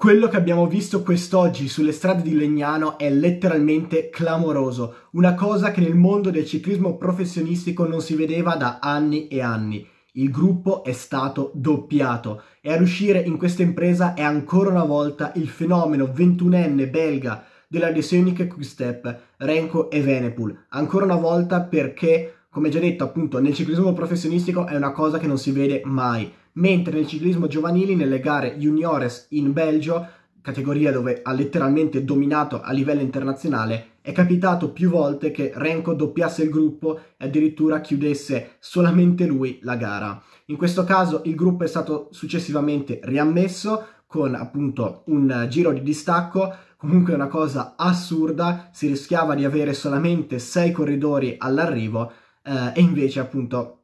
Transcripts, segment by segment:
Quello che abbiamo visto quest'oggi sulle strade di Legnano è letteralmente clamoroso, una cosa che nel mondo del ciclismo professionistico non si vedeva da anni e anni. Il gruppo è stato doppiato e a riuscire in questa impresa è ancora una volta il fenomeno ventunenne belga della Desenic Quickstep, Renko e Venepool. Ancora una volta perché, come già detto appunto, nel ciclismo professionistico è una cosa che non si vede mai mentre nel ciclismo giovanili nelle gare juniores in Belgio, categoria dove ha letteralmente dominato a livello internazionale, è capitato più volte che Renko doppiasse il gruppo e addirittura chiudesse solamente lui la gara. In questo caso il gruppo è stato successivamente riammesso con appunto un giro di distacco, comunque una cosa assurda, si rischiava di avere solamente sei corridori all'arrivo eh, e invece appunto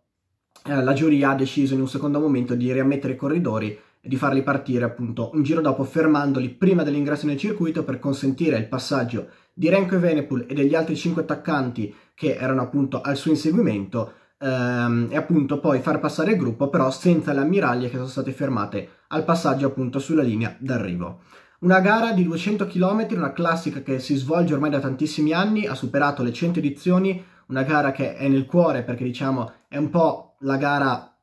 eh, la giuria ha deciso in un secondo momento di riammettere i corridori e di farli partire appunto un giro dopo fermandoli prima dell'ingresso nel circuito per consentire il passaggio di Renko e Venepul e degli altri cinque attaccanti che erano appunto al suo inseguimento ehm, e appunto poi far passare il gruppo però senza le ammiraglie che sono state fermate al passaggio appunto sulla linea d'arrivo. Una gara di 200 km, una classica che si svolge ormai da tantissimi anni, ha superato le 100 edizioni, una gara che è nel cuore perché diciamo è un po' la gara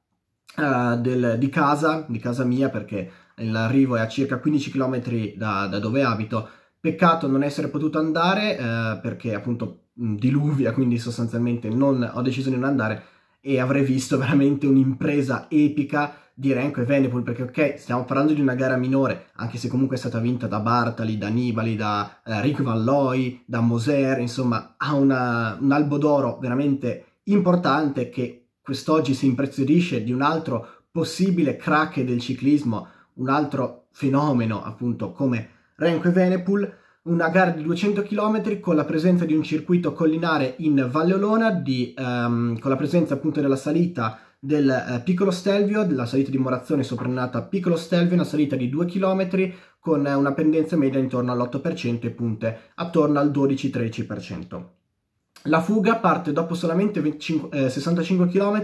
uh, del, di casa, di casa mia, perché l'arrivo è a circa 15 km da, da dove abito. Peccato non essere potuto andare uh, perché appunto mh, diluvia, quindi sostanzialmente non, ho deciso di non andare e avrei visto veramente un'impresa epica di Renko e Venepul perché ok stiamo parlando di una gara minore anche se comunque è stata vinta da Bartali, da Nibali, da eh, Rick Valloy, da Moser insomma ha una, un albo d'oro veramente importante che quest'oggi si impreziolisce di un altro possibile crack del ciclismo, un altro fenomeno appunto come Renko e Venepool, una gara di 200 km con la presenza di un circuito collinare in Valle Olona, di, um, con la presenza appunto della salita del eh, Piccolo Stelvio, della salita di Morazione soprannata Piccolo Stelvio, una salita di 2 km con una pendenza media intorno all'8% e punte attorno al 12-13%. La fuga parte dopo solamente 25, eh, 65 km,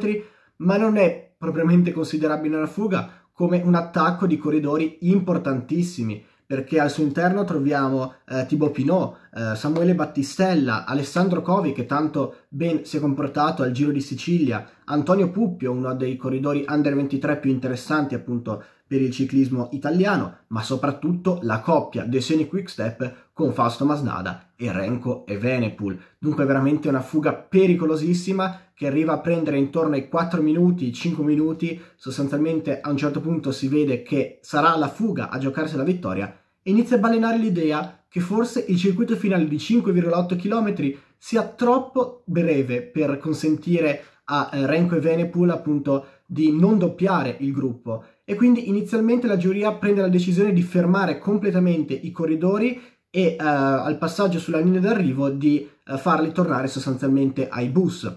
ma non è propriamente considerabile una fuga come un attacco di corridori importantissimi, perché al suo interno troviamo eh, Thibaut Pinot, eh, Samuele Battistella, Alessandro Covi che tanto ben si è comportato al Giro di Sicilia, Antonio Puppio, uno dei corridori under 23 più interessanti appunto per il ciclismo italiano, ma soprattutto la coppia De Seni Quickstep con Fausto Masnada e Renko e Venepool. Dunque veramente una fuga pericolosissima che arriva a prendere intorno ai 4 minuti, 5 minuti, sostanzialmente a un certo punto si vede che sarà la fuga a giocarsi la vittoria e inizia a balenare l'idea che forse il circuito finale di 5,8 km sia troppo breve per consentire a eh, Renko e Venepool appunto di non doppiare il gruppo e quindi inizialmente la giuria prende la decisione di fermare completamente i corridori e uh, al passaggio sulla linea d'arrivo di uh, farli tornare sostanzialmente ai bus.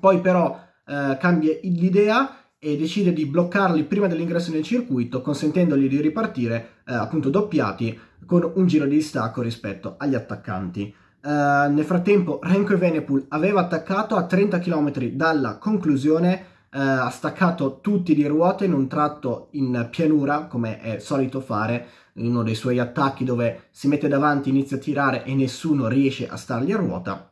Poi però uh, cambia l'idea e decide di bloccarli prima dell'ingresso nel circuito, consentendogli di ripartire appunto doppiati con un giro di distacco rispetto agli attaccanti. Eh, nel frattempo Renko Evenepoel aveva attaccato a 30 km dalla conclusione, uh, ha staccato tutti di ruote in un tratto in pianura, come è solito fare, in uno dei suoi attacchi dove si mette davanti, inizia a tirare e nessuno riesce a stargli a ruota.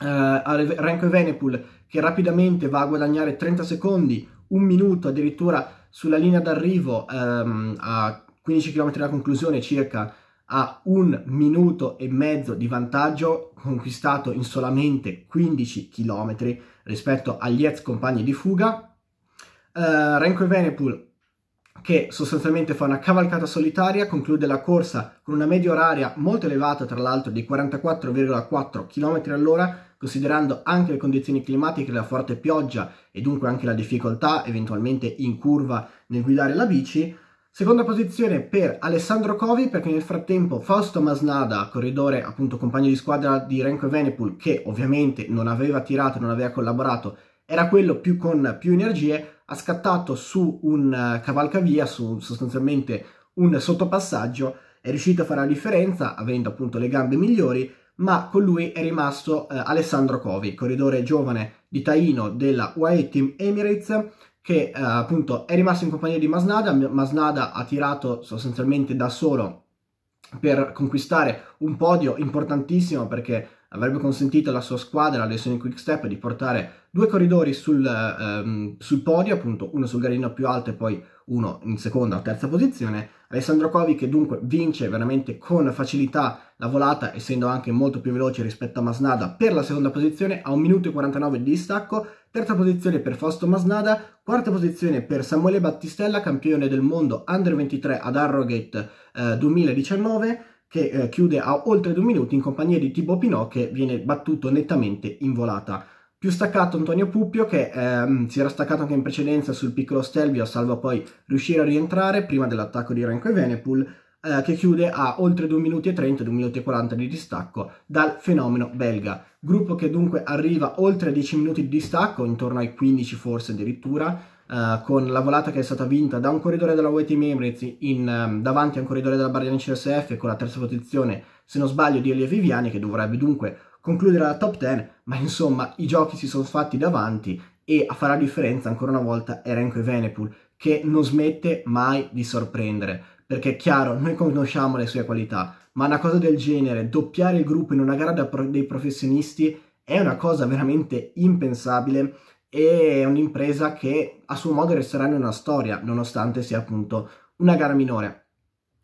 Uh, Renko Evenepoel che rapidamente va a guadagnare 30 secondi, un minuto addirittura sulla linea d'arrivo um, a 15 km dalla conclusione circa a un minuto e mezzo di vantaggio conquistato in solamente 15 km rispetto agli ex compagni di fuga. Uh, Renko e Venepool che sostanzialmente fa una cavalcata solitaria, conclude la corsa con una media oraria molto elevata, tra l'altro di 44,4 km all'ora, considerando anche le condizioni climatiche, la forte pioggia e dunque anche la difficoltà eventualmente in curva nel guidare la bici. Seconda posizione per Alessandro Covi perché nel frattempo Fausto Masnada, corridore appunto compagno di squadra di Renko e Venepool che ovviamente non aveva tirato, non aveva collaborato, era quello più con più energie, ha scattato su un eh, cavalcavia, su sostanzialmente un sottopassaggio, è riuscito a fare la differenza avendo appunto le gambe migliori, ma con lui è rimasto eh, Alessandro Covi, corridore giovane di Taino della UAE Team Emirates che eh, appunto è rimasto in compagnia di Masnada, Masnada ha tirato sostanzialmente da solo per conquistare un podio importantissimo perché avrebbe consentito alla sua squadra, alle sue quick step, di portare due corridori sul, ehm, sul podio, appunto uno sul gradino più alto e poi uno in seconda o terza posizione. Alessandro Covi che dunque vince veramente con facilità la volata, essendo anche molto più veloce rispetto a Masnada per la seconda posizione, a 1 minuto e 49 di distacco, terza posizione per Fausto Masnada, quarta posizione per Samuele Battistella, campione del mondo under 23 ad Arrogate eh, 2019, che eh, chiude a oltre due minuti in compagnia di Tibo Pinot che viene battuto nettamente in volata. Più staccato Antonio Puppio che ehm, si era staccato anche in precedenza sul piccolo Stelvio, salvo poi riuscire a rientrare prima dell'attacco di Renko e Venepool, eh, che chiude a oltre 2 minuti e 30, 2 minuti e 40 di distacco dal fenomeno belga. Gruppo che dunque arriva oltre 10 minuti di distacco, intorno ai 15 forse addirittura, eh, con la volata che è stata vinta da un corridore della UET Emirates in, um, davanti a un corridore della Barriani CSF con la terza posizione, se non sbaglio, di Elia Viviani che dovrebbe dunque concludere la top 10, ma insomma i giochi si sono fatti davanti e a fare la differenza ancora una volta è Renko e che non smette mai di sorprendere, perché è chiaro, noi conosciamo le sue qualità, ma una cosa del genere, doppiare il gruppo in una gara pro- dei professionisti è una cosa veramente impensabile e è un'impresa che a suo modo resterà nella storia, nonostante sia appunto una gara minore.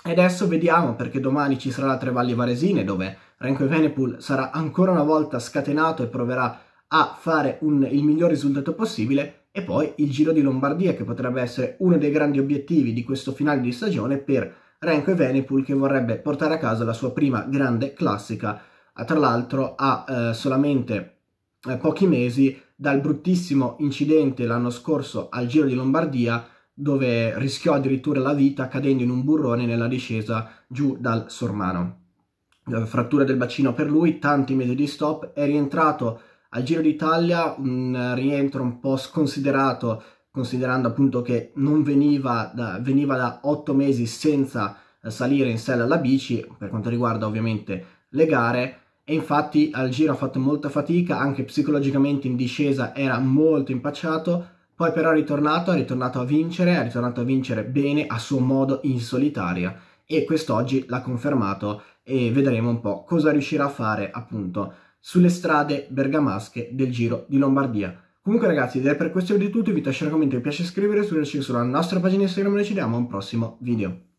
E adesso vediamo perché domani ci sarà la Trevalli Varesine dove Renko Venepool sarà ancora una volta scatenato e proverà a fare un, il miglior risultato possibile e poi il Giro di Lombardia che potrebbe essere uno dei grandi obiettivi di questo finale di stagione per Renko Venepool che vorrebbe portare a casa la sua prima grande classica tra l'altro a eh, solamente eh, pochi mesi dal bruttissimo incidente l'anno scorso al Giro di Lombardia dove rischiò addirittura la vita cadendo in un burrone nella discesa giù dal Sormano. Eh, frattura del bacino per lui, tanti mesi di stop, è rientrato al Giro d'Italia, un rientro un po' sconsiderato considerando appunto che non veniva da, veniva da 8 mesi senza eh, salire in sella alla bici, per quanto riguarda ovviamente le gare, e infatti al giro ha fatto molta fatica, anche psicologicamente in discesa era molto impacciato, poi però è ritornato, è ritornato a vincere, è ritornato a vincere bene a suo modo in solitaria e quest'oggi l'ha confermato e vedremo un po' cosa riuscirà a fare appunto sulle strade bergamasche del Giro di Lombardia. Comunque ragazzi, direi per questo video di tutto, vi lascio un commento, vi piace iscrivervi, iscriverci sulla nostra pagina Instagram e ci vediamo a un prossimo video.